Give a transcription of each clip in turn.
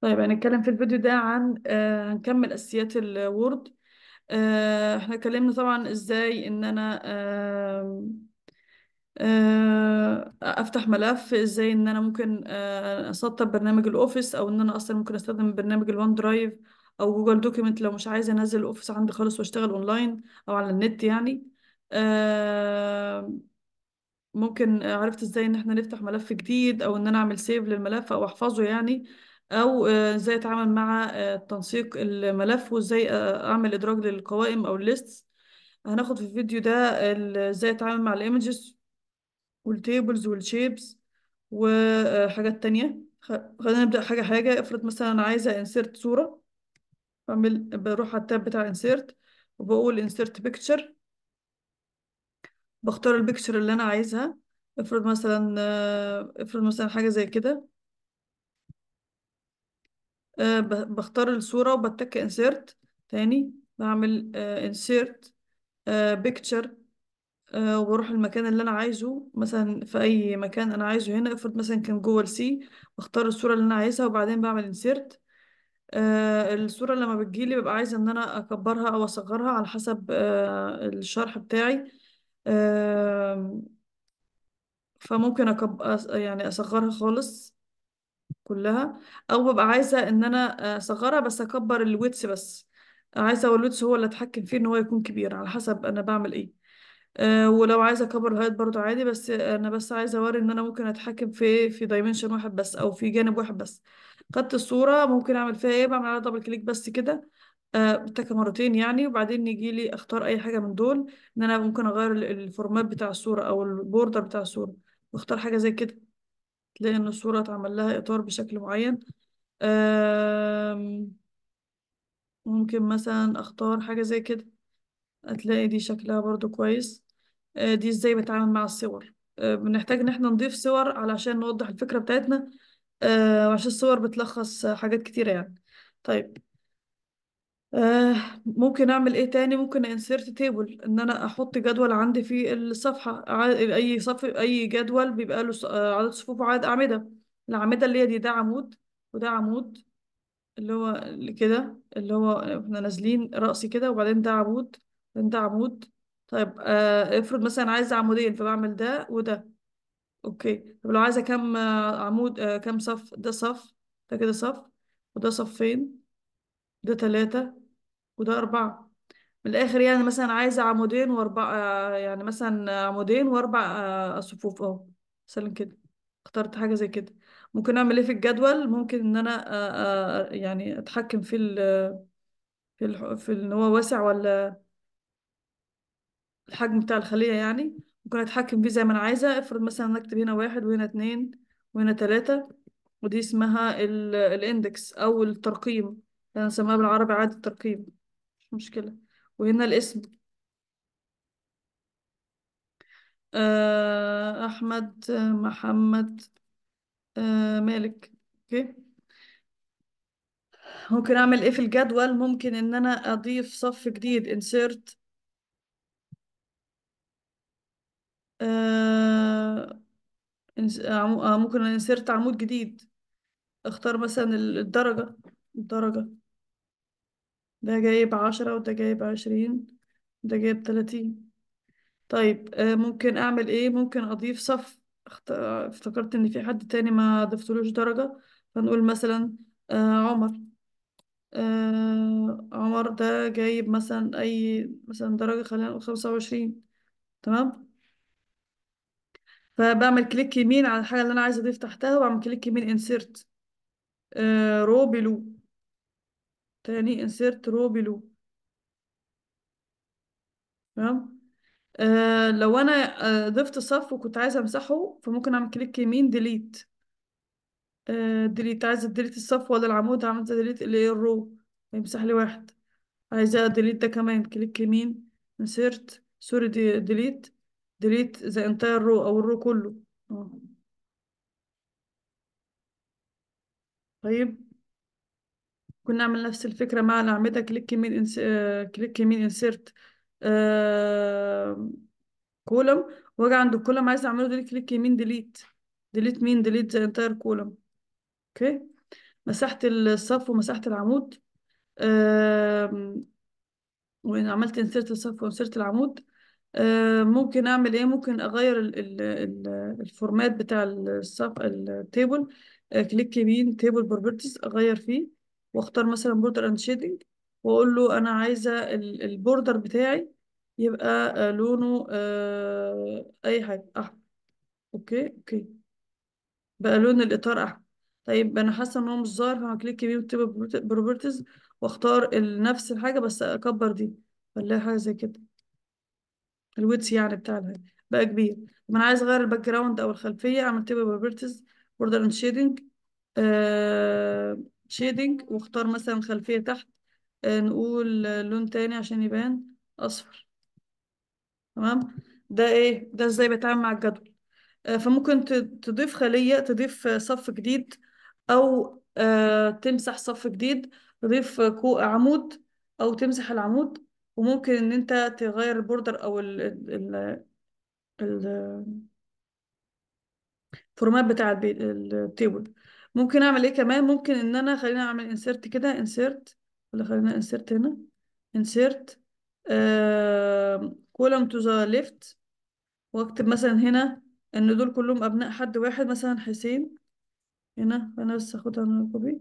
طيب هنتكلم في الفيديو ده عن آه هنكمل اساسيات الوورد آه احنا اتكلمنا طبعا ازاي ان انا آه آه افتح ملف ازاي ان انا ممكن آه اسطب برنامج الاوفيس او ان انا اصلا ممكن استخدم برنامج الوان درايف او جوجل دوكيمنت لو مش عايزه انزل الاوفيس عندي خالص واشتغل اونلاين او على النت يعني آه ممكن عرفت ازاي ان احنا نفتح ملف جديد او ان انا اعمل سيف للملف او احفظه يعني او آه، ازاي اتعامل مع آه، تنسيق الملف وازاي آه، اعمل ادراج للقوائم او الليست هناخد في الفيديو ده ازاي اتعامل مع الايمجز والتيبلز والشيبس وحاجات تانية خلينا نبدأ حاجة حاجة افرض مثلا انا عايزة انسرت صورة بعمل بروح على التاب بتاع انسرت وبقول انسرت بيكتشر بختار البيكتشر اللي انا عايزها افرض مثلا افرض مثلا حاجة زي كده أه بختار الصورة وبتك انسيرت تاني بعمل انسيرت آه، بيكتشر آه، آه، وبروح المكان اللي انا عايزه مثلا في اي مكان انا عايزه هنا افرض مثلا كان جوه السي بختار الصورة اللي انا عايزها وبعدين بعمل انسيرت آه الصورة لما بتجيلي ببقى عايزة إن أنا أكبرها أو أصغرها على حسب آه الشرح بتاعي آه فممكن أكب... يعني أصغرها خالص كلها او ببقى عايزه ان انا آه، اصغرها بس اكبر الويتس بس عايزه هو الويتس هو اللي اتحكم فيه ان هو يكون كبير على حسب انا بعمل ايه آه، ولو عايزه اكبر الهايت برضو عادي بس انا بس عايزه اوري ان انا ممكن اتحكم في في دايمنشن واحد بس او في جانب واحد بس خدت الصوره ممكن اعمل فيها ايه بعمل عليها دبل كليك بس كده آه، بتك مرتين يعني وبعدين يجي لي اختار اي حاجه من دول ان انا ممكن اغير الفورمات بتاع الصوره او البوردر بتاع الصوره واختار حاجه زي كده تلاقي ان الصورة اتعمل لها اطار بشكل معين ممكن مثلا اختار حاجة زي كده هتلاقي دي شكلها برضو كويس آه، دي ازاي بتعامل مع الصور آه، بنحتاج ان احنا نضيف صور علشان نوضح الفكرة بتاعتنا آه، وعشان الصور بتلخص حاجات كتيرة يعني طيب آه، ممكن اعمل ايه تاني ممكن انسيرت تيبل ان انا احط جدول عندي في الصفحه اي صف اي جدول بيبقى له آه، عدد صفوف وعدد اعمده الاعمده اللي هي دي ده عمود وده عمود اللي هو كده اللي هو احنا نازلين رأسي كده وبعدين ده عمود وبعدين ده عمود طيب آه، افرض مثلا عايزة عمودين فبعمل ده وده اوكي طب لو عايزة كام عمود كام صف ده صف ده كده صف وده صفين ده تلاتة وده أربعة من الآخر يعني مثلا عايزة عمودين وأربعة آه، يعني مثلا عمودين وأربع آه، صفوف أهو مثلا كده اخترت حاجة زي كده ممكن أعمل إيه في الجدول ممكن إن أنا آه، يعني أتحكم في ال في ال في إن هو واسع ولا الحجم بتاع الخلية يعني ممكن أتحكم فيه زي ما أنا عايزة افرض مثلا أكتب هنا واحد وهنا اتنين وهنا تلاتة ودي اسمها الاندكس أو الترقيم يعني سماها بالعربي عادي التركيب مش مشكلة وهنا الاسم آه، أحمد محمد آه، مالك أوكي ممكن أعمل إيه في الجدول ممكن إن أنا أضيف صف جديد insert آه, آه، ممكن انسرت عمود جديد اختار مثلا الدرجة الدرجة ده جايب عشرة وده جايب عشرين وده جايب تلاتين طيب آه، ممكن أعمل إيه ممكن أضيف صف افتكرت إن في حد تاني ما ضفتلوش درجة فنقول مثلا آه، عمر آه، عمر ده جايب مثلا أي مثلا درجة خلينا نقول خمسة وعشرين تمام فبعمل كليك يمين على الحاجة اللي أنا عايزة أضيف تحتها وبعمل كليك يمين insert رو بلو تاني insert row below تمام آه لو انا آه ضفت صف وكنت عايزه امسحه فممكن اعمل كليك يمين ديليت ديليت آه، عايزه ديليت الصف ولا العمود هعمل ديليت اللي هي الرو هيمسح لي واحد عايزه ديليت ده كمان كليك يمين insert سوري ديليت ديليت ذا entire row او الرو كله آه. طيب كنا نعمل نفس الفكرة مع الأعمدة كليك يمين انس... آه، آه، كليك يمين انسيرت كولم واجي عند الكولم عايز اعمله ديليت كليك يمين ديليت ديليت مين ديليت ذا انتاير كولم اوكي مسحت الصف ومسحت العمود آه... عملت انسيرت الصف وانسيرت العمود ممكن اعمل ايه ممكن اغير الفورمات بتاع الصف التيبل آه، كليك يمين تيبل بروبرتيز اغير فيه واختار مثلا بوردر اند شيدنج واقول له انا عايزه البوردر بتاعي يبقى آه، لونه آه اي حاجه احمر اوكي اوكي بقى لون الاطار احمر طيب انا حاسه ان هو مش ظاهر فهكليك يمين وأكتب بروبرتيز واختار نفس الحاجه بس اكبر دي ولا حاجه زي كده الويتس يعني بتاع الحاجه بقى كبير طب انا عايز اغير الباك جراوند او الخلفيه اعمل عملت بروبرتيز بوردر اند شيدنج آه شيدنج واختار مثلا خلفية تحت آه، نقول آه، لون تاني عشان يبان أصفر تمام ده إيه ده إزاي بتعامل مع الجدول آه، فممكن تضيف خلية تضيف صف جديد أو تمسح صف جديد تضيف عمود أو تمسح العمود وممكن إن أنت تغير البوردر أو ال ال ال الفورمات بتاع التيبل ممكن اعمل ايه كمان ممكن ان انا خلينا اعمل انسيرت كده انسيرت ولا خلينا انسيرت هنا انسيرت كولم تو ذا ليفت واكتب مثلا هنا ان دول كلهم ابناء حد واحد مثلا حسين هنا انا بس هاخدها من الكوبي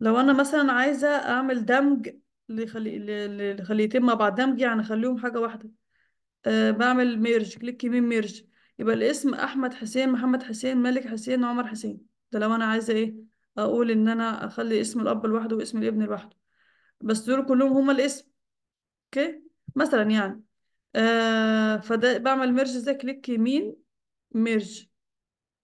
لو انا مثلا عايزه اعمل دمج لخلي... لخليتين مع بعض دمج يعني اخليهم حاجه واحده أه بعمل ميرج كليك يمين ميرج يبقى الاسم احمد حسين محمد حسين مالك حسين عمر حسين ده لو انا عايزه ايه اقول ان انا اخلي اسم الاب لوحده واسم الابن لوحده بس دول كلهم هما الاسم اوكي مثلا يعني آه فده بعمل ميرج ده كليك يمين ميرج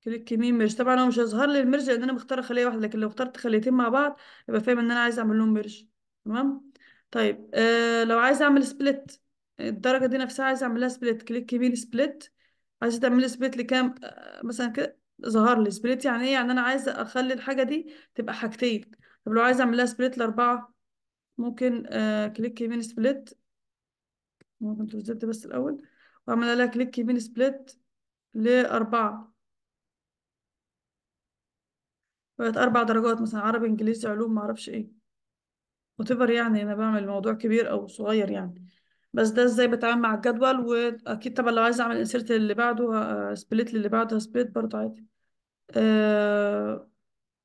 كليك يمين ميرج طبعا هو مش هيظهر لي الميرج لان انا مختاره خليه واحده لكن لو اخترت خليتين مع بعض يبقى فاهم ان انا عايزه اعمل لهم ميرج تمام طيب آه لو عايزه اعمل سبليت الدرجه دي نفسها عايزه اعمل لها سبليت كليك يمين سبليت عايزه تعملي سبليت لكام آه، مثلا كده ظهر لي سبليت يعني ايه يعني انا عايزه اخلي الحاجه دي تبقى حاجتين طب لو عايزه اعملها سبليت لاربعه ممكن كليك آه، يمين سبليت ممكن توزبت بس الاول واعمل لها كليك يمين سبليت لاربعه بقت اربع درجات مثلا عربي انجليزي علوم معرفش ايه وتبر يعني انا بعمل موضوع كبير او صغير يعني بس ده ازاي بتعامل مع الجدول واكيد طبعا لو عايزه اعمل انسيرت اللي بعده سبليت اللي آه، بعده سبليت برضه عادي آه،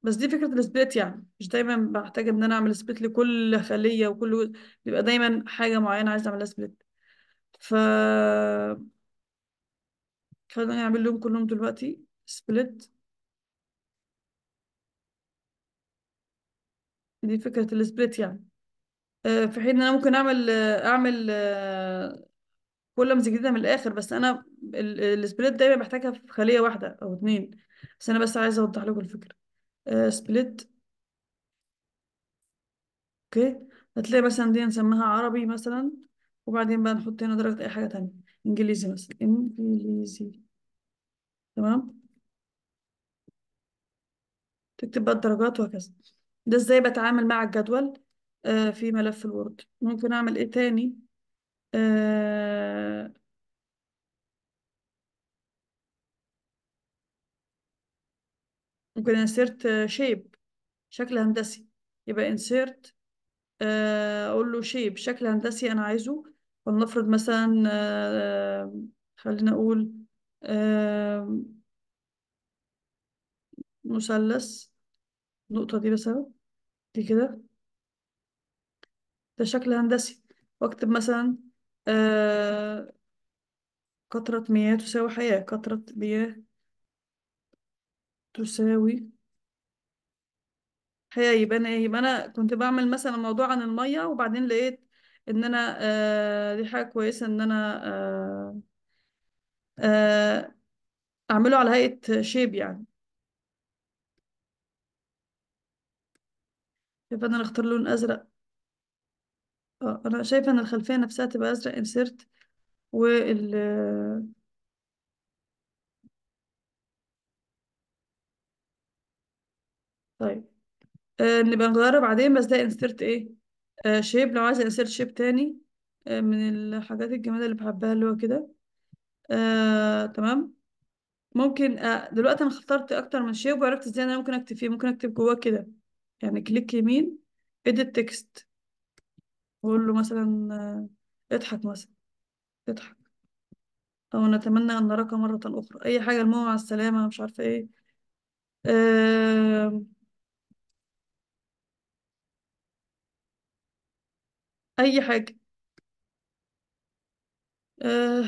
بس دي فكره السبليت يعني مش دايما بحتاج ان انا اعمل سبليت لكل خليه وكل بيبقى دايما حاجه معينه عايزه اعملها سبليت ف خلينا نعمل لهم كلهم دلوقتي سبليت دي فكره السبليت يعني آه، في حين ان انا ممكن اعمل اعمل كولمز آه، جديده من الاخر بس انا السبليت دايما بحتاجها في خليه واحده او اتنين بس انا بس عايزه اوضح لكم الفكره سبليت آه، اوكي هتلاقي مثلا دي نسميها عربي مثلا وبعدين بقى نحط هنا درجه اي حاجه تانية انجليزي مثلا انجليزي تمام تكتب بقى الدرجات وهكذا ده ازاي بتعامل مع الجدول آه، في ملف الوورد ممكن اعمل ايه تاني آه، ممكن انسيرت شيب شكل هندسي يبقى انسيرت آه، اقول له شيب شكل هندسي انا عايزه فلنفرض مثلا خلينا اقول مثلث النقطة دي مثلا دي كده بشكل هندسي واكتب مثلا آه مياه تساوي حياة قطرة مياه تساوي حياة يبقى أنا إيه يبقى أنا كنت بعمل مثلا موضوع عن المية وبعدين لقيت إن أنا آه دي حاجة كويسة إن أنا آه آه أعمله على هيئة شيب يعني يبقى أنا أختار لون أزرق آه، انا شايفه ان الخلفيه نفسها تبقى ازرق انسرت وال طيب آه نبقى نغيرها بعدين بس ده انسرت ايه آه شيب لو عايزه انسرت شيب تاني آه من الحاجات الجميله اللي بحبها اللي هو كده آه تمام ممكن آه دلوقتي انا اخترت اكتر من شيب وعرفت ازاي انا ممكن اكتب فيه ممكن اكتب جواه كده يعني كليك يمين edit تكست واقول له مثلا آه، اضحك مثلا اضحك او نتمنى ان نراك مرة اخرى اي حاجة المهم على السلامة مش عارفة ايه آه، اي حاجة آه،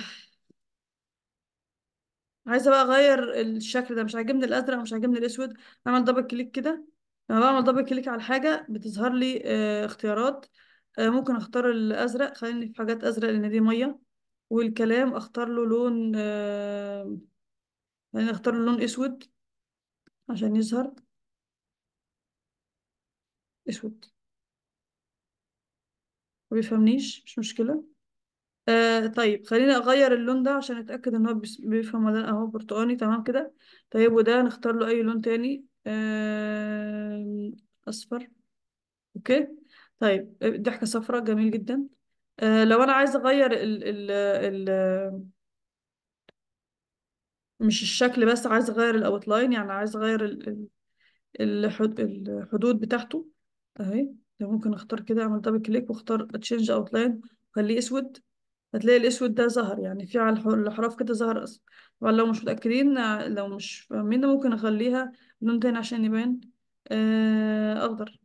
عايزة بقى اغير الشكل ده مش عاجبني الازرق مش عاجبني الاسود اعمل دبل كليك كده لما بعمل دبل كليك على الحاجة بتظهر لي آه، اختيارات آه، ممكن اختار الازرق خليني في حاجات ازرق لان دي ميه والكلام اختار له لون آه، خليني اختار له لون اسود عشان يظهر اسود ما بيفهمنيش مش مشكله آه طيب خليني اغير اللون ده عشان اتاكد ان هو بيفهم ولا اهو برتقاني تمام كده طيب وده نختار له اي لون تاني آه اصفر اوكي طيب ضحكة صفراء جميل جدا آه لو أنا عايزة أغير ال ال ال مش الشكل بس عايزة أغير الأوتلاين يعني عايزة أغير ال ال الحد الحدود بتاعته أهي ده ممكن أختار كده أعمل دبل كليك وأختار تشينج أوتلاين وأخليه أسود هتلاقي الأسود ده ظهر يعني في على الأحراف كده ظهر أصلا طبعا لو مش متأكدين لو مش فاهمين ممكن أخليها لون تاني عشان يبان آه أخضر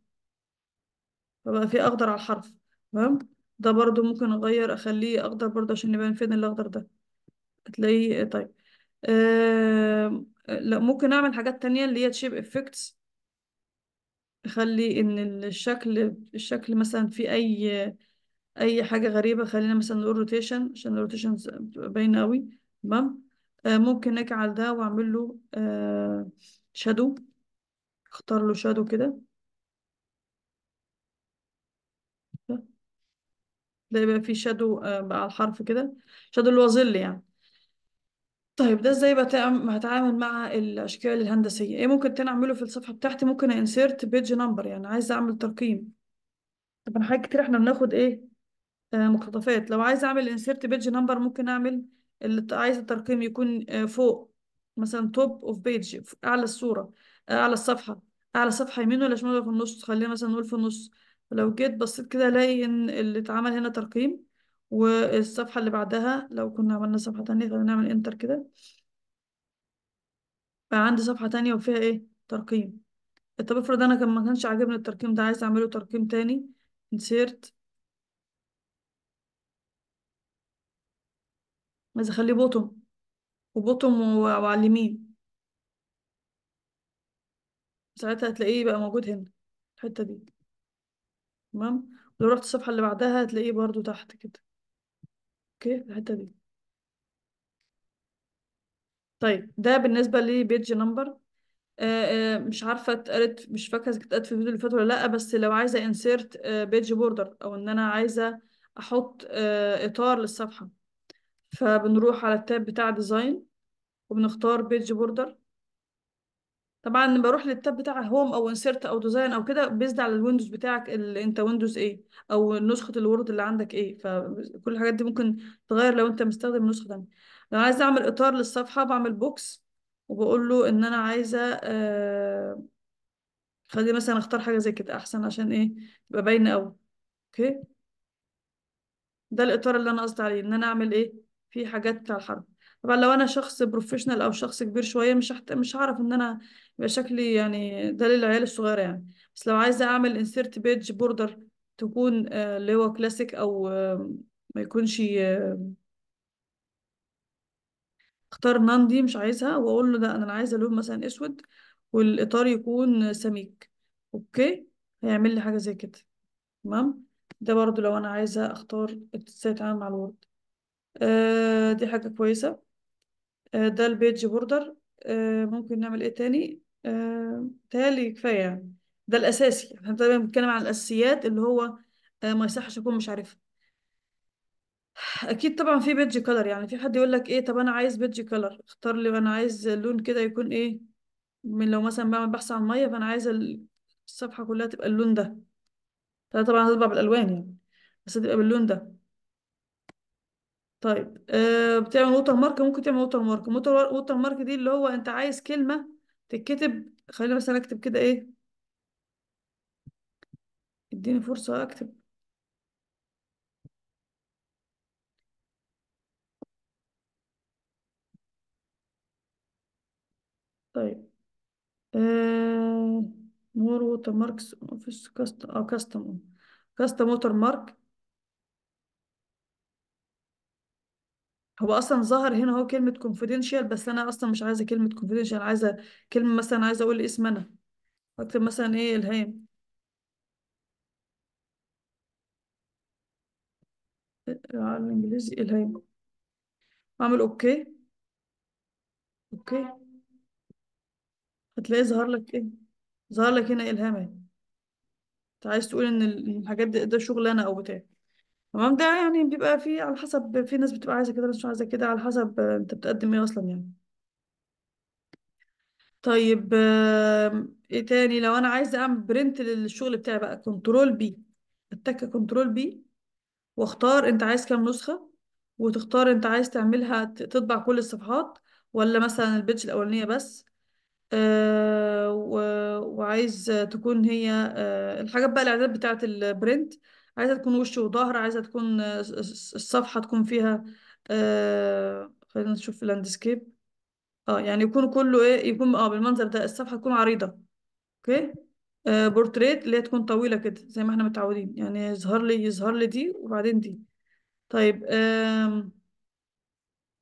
فبقى فيه اخضر على الحرف تمام ده برضو ممكن اغير اخليه اخضر برضو عشان يبان فين الاخضر ده هتلاقيه آه، طيب آه... لا ممكن اعمل حاجات تانية اللي هي تشيب افكتس اخلي ان الشكل الشكل مثلا في اي اي حاجه غريبه خلينا مثلا نقول روتيشن عشان الروتيشن باينه أوي تمام آه ممكن اجعل ده واعمل له آه شادو اختار له شادو كده ده يبقى فيه آه، شادو بقى على الحرف كده شادو اللي هو ظل يعني طيب ده ازاي هتعامل مع الاشكال الهندسيه ايه ممكن تاني اعمله في الصفحه بتاعتي ممكن انسيرت بيج نمبر يعني عايزه اعمل ترقيم طب انا حاجات كتير احنا بناخد ايه آه، مقتطفات لو عايزه اعمل انسيرت بيج نمبر ممكن اعمل اللي عايزه الترقيم يكون آه، فوق مثلا توب اوف بيج اعلى الصوره آه، اعلى الصفحه اعلى صفحه يمين ولا شمال ولا في النص خلينا مثلا نقول في النص لو جيت بصيت كده الاقي ان اللي اتعمل هنا ترقيم والصفحة اللي بعدها لو كنا عملنا صفحة تانية فنعمل انتر كده بقى عندي صفحة تانية وفيها ايه ترقيم طب افرض انا كان ما كانش عاجبني الترقيم ده عايز اعمله ترقيم تاني انسيرت عايز اخليه بوتوم وبوتوم وعلى اليمين ساعتها هتلاقيه بقى موجود هنا الحتة دي تمام لو رحت الصفحة اللي بعدها هتلاقيه برضو تحت كده اوكي الحتة دي طيب ده بالنسبة لبيج نمبر آه، آه، مش عارفة اتقالت مش فاكرة اذا كانت اتقالت في الفيديو اللي فات ولا لأ بس لو عايزة insert page آه، border أو إن أنا عايزة أحط إطار للصفحة فبنروح على التاب بتاع ديزاين وبنختار page border طبعا بروح للتاب بتاع هوم او انسيرت او ديزاين او كده بيزد على الويندوز بتاعك اللي انت ويندوز ايه او نسخه الوورد اللي عندك ايه فكل الحاجات دي ممكن تغير لو انت مستخدم نسخه ثانيه لو عايز اعمل اطار للصفحه بعمل بوكس وبقول له ان انا عايزه آه خلي مثلا اختار حاجه زي كده احسن عشان ايه يبقى باين قوي اوكي ده الاطار اللي انا قصدي عليه ان انا اعمل ايه في حاجات بتاع الحرب طبعا لو انا شخص بروفيشنال او شخص كبير شويه مش حت... مش هعرف ان انا يبقى شكلي يعني ده للعيال الصغيره يعني بس لو عايزه اعمل انسيرت بيج بوردر تكون آه، اللي هو كلاسيك او ما يكونش اختار نان دي مش عايزها واقول له ده انا عايزه لون مثلا اسود والاطار يكون سميك اوكي هيعمل لي حاجه زي كده تمام ده برضو لو انا عايزه اختار ازاي اتعامل مع الورد آه دي حاجه كويسه آه، ده البيج بوردر آه، ممكن نعمل ايه تاني آه، تالي كفايه يعني ده الاساسي احنا طبعا بنتكلم عن الاساسيات اللي هو ما يصحش اكون مش عارفها اكيد طبعا في بيج كلر يعني في حد يقول لك ايه طب انا عايز بيج كلر اختار لي انا عايز لون كده يكون ايه من لو مثلا بعمل بحث عن ميه فانا عايزه الصفحه كلها تبقى اللون ده فده طبعا هتطبع بالالوان يعني بس تبقى باللون ده طيب أه بتعمل ووتر مارك ممكن تعمل ووتر مارك ووتر مارك دي اللي هو انت عايز كلمة تتكتب خلينا مثلا اكتب كده ايه اديني فرصة اكتب طيب مور ووتر ماركس اوفيس كاستم او كاستم كاستم ووتر مارك هو اصلا ظهر هنا هو كلمه كونفيدنشال بس انا اصلا مش عايزه كلمه كونفيدنشال عايزه كلمه مثلا عايزه اقول اسم انا اكتب مثلا ايه الهام على الانجليزي الهام اعمل اوكي اوكي هتلاقي ظهر لك ايه ظهر لك هنا إيه الهام اهي انت عايز تقول ان الحاجات دي ده شغلانه او بتاعي تمام ده يعني بيبقى فيه على حسب في ناس بتبقى عايزة كده ناس مش عايزة كده على حسب انت بتقدم ايه اصلا يعني طيب ايه تاني لو انا عايزة اعمل برنت للشغل بتاعي بقى كنترول بي اتك كنترول بي واختار انت عايز كام نسخة وتختار انت عايز تعملها تطبع كل الصفحات ولا مثلا البيتش الأولانية بس آه، وعايز تكون هي آه، الحاجات بقى الاعداد بتاعة البرنت عايزه تكون وش وظهر عايزه تكون آه، الصفحه تكون فيها آه خلينا نشوف لاندسكيب اه يعني يكون كله ايه يكون اه بالمنظر ده الصفحه تكون عريضه اوكي آه بورتريت اللي هي تكون طويله كده زي ما احنا متعودين يعني يظهر لي يظهر لي دي وبعدين دي طيب آه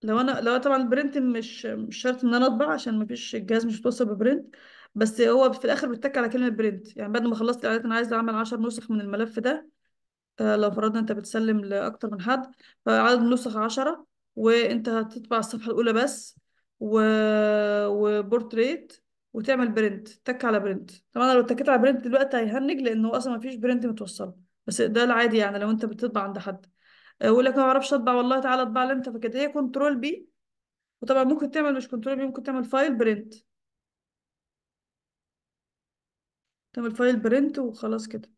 لو انا لو طبعا البرنت مش مش شرط ان انا اطبع عشان مفيش الجهاز مش متوصل ببرنت بس هو في الاخر بيتك على كلمه برنت يعني بعد ما خلصت الاعداد انا عايز اعمل 10 نسخ من الملف ده آه، لو فرضنا انت بتسلم لاكتر من حد فعدد النسخ 10 وانت هتطبع الصفحه الاولى بس و... وبورتريت وتعمل برنت تك على برنت طبعا لو اتكيت على برنت دلوقتي هيهنج لانه اصلا ما فيش برنت متوصله بس ده العادي يعني لو انت بتطبع عند حد آه، يقول لك ما اعرفش اطبع والله تعالى اطبع لي انت فكده هي كنترول بي وطبعا ممكن تعمل مش كنترول بي ممكن تعمل فايل برنت تعمل فايل برنت وخلاص كده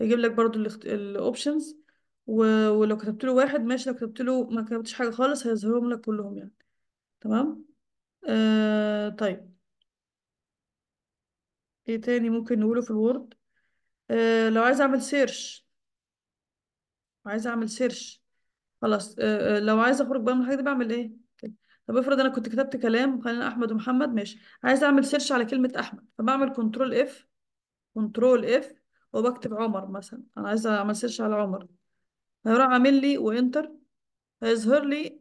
يجيب لك برضو الاوبشنز ولو كتبت له واحد ماشي لو كتبت له ما كتبتش حاجه خالص هيظهرهم لك كلهم يعني تمام آه طيب ايه تاني ممكن نقوله في الوورد آه لو عايز اعمل سيرش عايز اعمل سيرش خلاص آه،, آه لو عايز اخرج بقى من الحاجه دي بعمل ايه طيب. طب افرض انا كنت كتبت كلام خلينا احمد ومحمد ماشي عايز اعمل سيرش على كلمه احمد فبعمل كنترول اف كنترول اف وبكتب عمر مثلا انا عايزه ما اسيرش على عمر هيروح عامل لي وانتر هيظهر لي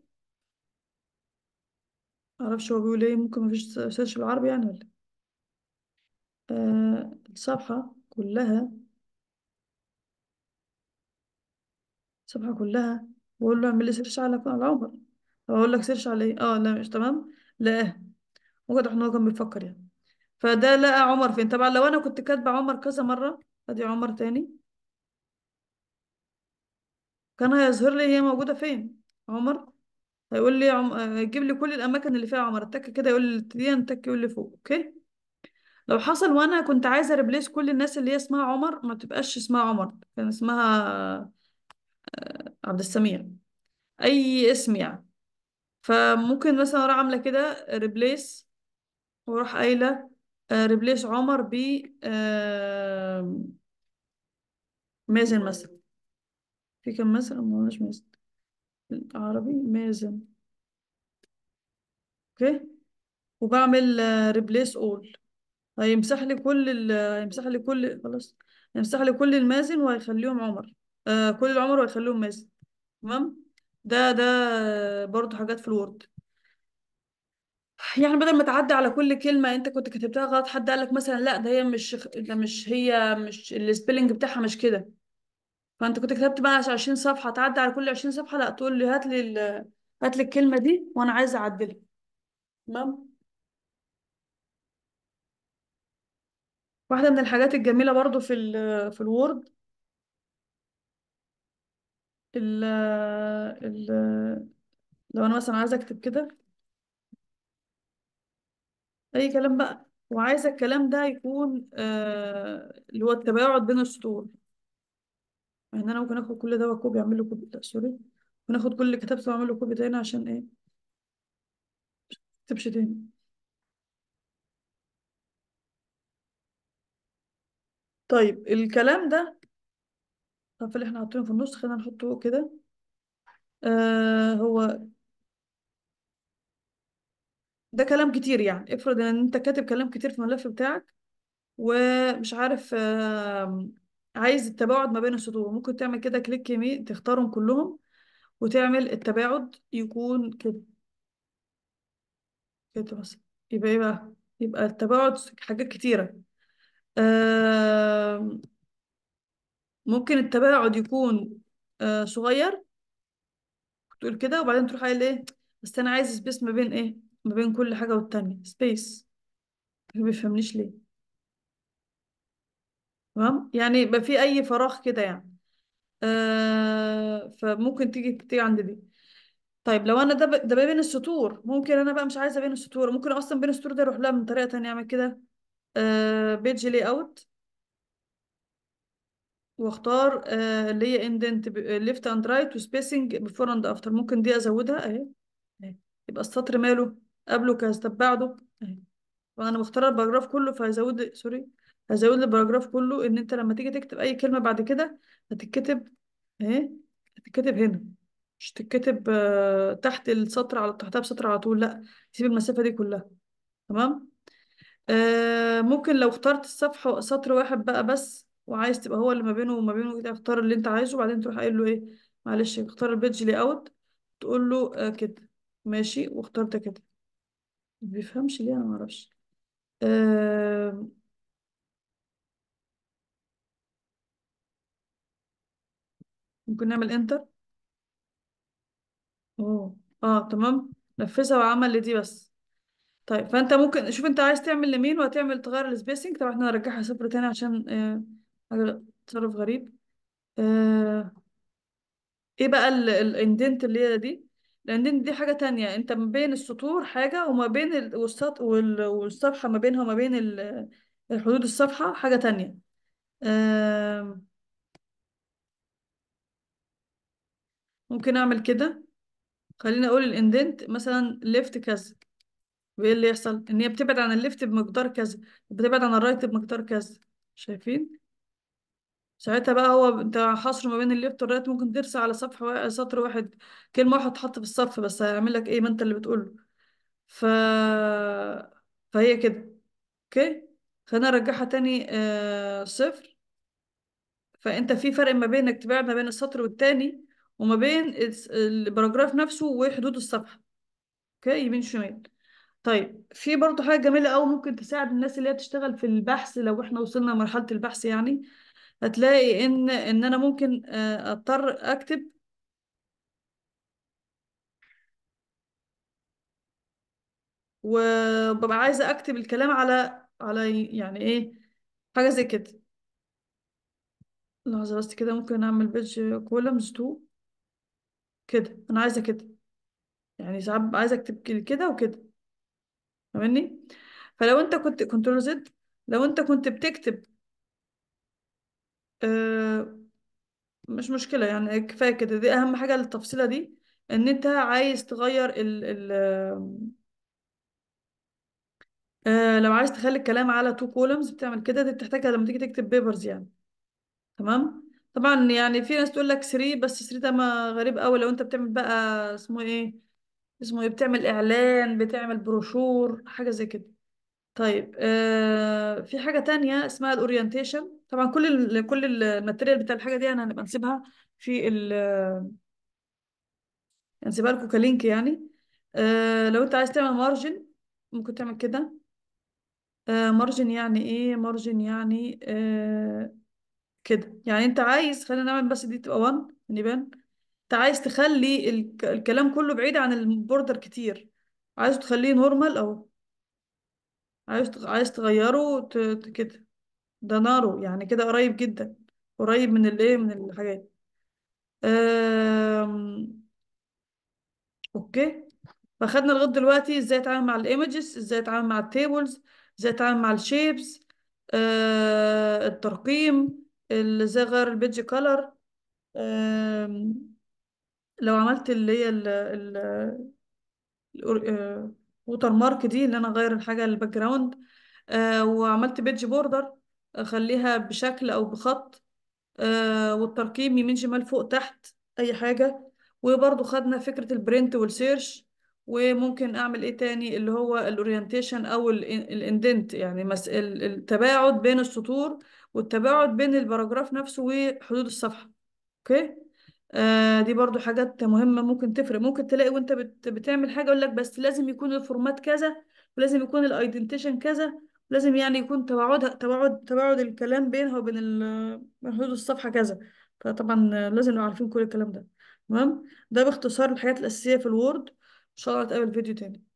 معرفش هو بيقول ايه ممكن مفيش سيرش بالعربي يعني ولا إيه؟ آه الصفحة كلها الصفحة كلها بقول له اعمل لي سيرش على على عمر اقول لك سيرش على ايه اه لا مش تمام لا ممكن احنا هو كان بيفكر يعني فده لقى عمر فين طبعا لو انا كنت كاتبه عمر كذا مره ادي عمر تاني كان هيظهر لي هي موجودة فين عمر هيقول لي عم... يجيب لي كل الاماكن اللي فيها عمر التك كده يقول لي دي تك يقول لي فوق اوكي لو حصل وانا كنت عايزه ريبليس كل الناس اللي هي اسمها عمر ما تبقاش اسمها عمر كان اسمها آه، عبد السميع اي اسم يعني فممكن مثلا اروح عامله كده ريبليس واروح قايله آه، ريبليس عمر ب آه، مازن مثلا في كم مثلا ما قلناش مثلا عربي مازن اوكي وبعمل آه، ريبليس اول هيمسح لي كل ال... هيمسح لي كل خلاص هيمسح لي كل المازن وهيخليهم عمر آه كل العمر وهيخليهم مازن تمام ده ده برضو حاجات في الوورد يعني بدل ما تعدي على كل كلمة انت كنت كتبتها غلط حد قالك مثلا لا ده هي مش ده مش هي مش السبيلنج بتاعها مش كده فانت كنت كتبت بقى 20 صفحة تعدي على كل 20 صفحة لا تقول لي هات لي هات لي الكلمة دي وانا عايزة اعدلها تمام واحدة من الحاجات الجميلة برضو في الـ في الوورد ال ال لو انا مثلا عايزة اكتب كده اي كلام بقى وعايزه الكلام ده يكون آه اللي هو التباعد بين السطور يعني انا ممكن اخد كل ده وكوبي اعمل له كوبي ده سوري ممكن اخد كل اللي كتبته واعمل له كوبي تاني عشان ايه مكتبش تاني طيب الكلام ده طب اللي احنا حاطينه في النص خلينا نحطه كده آه هو ده كلام كتير يعني افرض ان انت كاتب كلام كتير في الملف بتاعك ومش عارف عايز التباعد ما بين السطور ممكن تعمل كده كليك يمين تختارهم كلهم وتعمل التباعد يكون كده كده مثلا يبقى ايه بقى يبقى التباعد حاجات كتيرة ممكن التباعد يكون آه، صغير تقول كده وبعدين تروح قايل ايه بس انا عايز سبيس ما بين ايه ما بين كل حاجة والتانية سبيس ما بيفهمنيش ليه تمام يعني يبقى في أي فراغ كده يعني آه فممكن تيجي تيجي عند دي طيب لو انا ده ب... ده بين السطور ممكن انا بقى مش عايزه بين السطور ممكن اصلا بين السطور ده اروح لها من طريقه تانية اعمل كده آه بيج لي اوت واختار آه، اللي هي اندنت ليفت اند رايت وسبيسنج بفور اند افتر ممكن دي ازودها اهي يبقى السطر ماله قبله كذا طب بعده اهي وانا بختار البراجراف كله فهزود سوري هزود البراجراف كله ان انت لما تيجي تكتب اي كلمه بعد كده هتتكتب اهي هتتكتب هنا مش تتكتب آه، تحت السطر على تحتها بسطر على طول لا سيب المسافه دي كلها تمام آه ممكن لو اخترت الصفحه سطر واحد بقى بس وعايز تبقى هو اللي ما بينه وما بينه كده اختار اللي انت عايزه وبعدين تروح قايل له ايه معلش اختار البيدج لي اوت تقول له آه كده ماشي واخترت كده ما بيفهمش ليه انا ما اعرفش آه... ممكن نعمل انتر اوه اه تمام نفذها وعمل لي دي بس طيب فانت ممكن شوف انت عايز تعمل لمين وهتعمل تغير السبيسنج طبعا احنا هنرجعها صفر تاني عشان آه... تصرف غريب آه... ايه بقى الاندنت اللي هي دي لان دي حاجه تانية انت ما بين السطور حاجه وما بين ال... والسط... وال... والصفحه ما بينها وما بين ال... الحدود الصفحه حاجه تانية ممكن اعمل كده خليني اقول الاندنت مثلا ليفت كذا وايه اللي يحصل ان هي بتبعد عن الليفت بمقدار كذا بتبعد عن الرايت بمقدار كذا شايفين ساعتها بقى هو انت حصر ما بين الليفت والرايت ممكن ترسى على صفحة سطر واحد كلمة واحدة تحط في الصف بس هيعمل لك ايه ما انت اللي بتقوله ف فهي كده اوكي خلينا نرجعها تاني آه صفر فانت في فرق ما بين انك ما بين السطر والتاني وما بين الباراجراف نفسه وحدود الصفحة اوكي يمين شمال طيب في برضه حاجة جميلة أوي ممكن تساعد الناس اللي هي بتشتغل في البحث لو احنا وصلنا لمرحلة البحث يعني هتلاقي ان ان انا ممكن آه، اضطر اكتب وببقى عايزه اكتب الكلام على على يعني ايه حاجه زي كده لحظه بس كده ممكن اعمل بيج كولمز تو كده انا عايزه كده يعني ساعات عايزه اكتب كده وكده فاهمني فلو انت كنت كنترول زد لو انت كنت بتكتب آه، مش مشكلة يعني كفاية كده دي أهم حاجة التفصيلة دي إن أنت عايز تغير ال ال آه، لو عايز تخلي الكلام على تو كولمز بتعمل كده دي بتحتاجها لما تيجي تكتب بيبرز يعني تمام طبعا يعني في ناس تقول لك 3 بس 3 ده ما غريب قوي لو انت بتعمل بقى اسمه ايه اسمه ايه بتعمل اعلان بتعمل بروشور حاجه زي كده طيب آه في حاجه تانية اسمها الاورينتيشن طبعا كل ال كل الماتيريال بتاع الحاجه دي انا هنبقى نسيبها في ال هنسيبها لكم كلينك يعني آه لو انت عايز تعمل مارجن ممكن تعمل كده آه مارجن يعني ايه مارجن يعني آه كده يعني انت عايز خلينا نعمل بس دي تبقى 1 يبان انت عايز تخلي الك الكلام كله بعيد عن البوردر كتير عايز تخليه نورمال او عايز عايز تغيره كده ده نارو يعني كده قريب جدا قريب من الايه من الحاجات اوكي فاخدنا لغايه دلوقتي ازاي اتعامل مع الايمجز ازاي اتعامل مع التيبلز ازاي اتعامل مع الشيبس أه... الترقيم ازاي اغير البيج كلر لو عملت اللي هي ال ال ووتر مارك آه، دي اللي انا اغير الحاجه الباك جراوند أه... وعملت بيج بوردر اخليها بشكل او بخط آه والترقيم يمين شمال فوق تحت اي حاجه وبرضو خدنا فكره البرنت والسيرش وممكن اعمل ايه تاني اللي هو الاورينتيشن او الاندنت يعني التباعد بين السطور والتباعد بين الباراجراف نفسه وحدود الصفحه اوكي آه دي برضو حاجات مهمه ممكن تفرق ممكن تلاقي وانت بتعمل حاجه اقول لك بس لازم يكون الفورمات كذا ولازم يكون الايدنتيشن كذا لازم يعني يكون تباعدها تباعد تباعد الكلام بينها وبين حدود الصفحة كذا فطبعا لازم نبقى عارفين كل الكلام ده تمام ده باختصار الحاجات الأساسية في الوورد إن شاء الله هتقابل فيديو تاني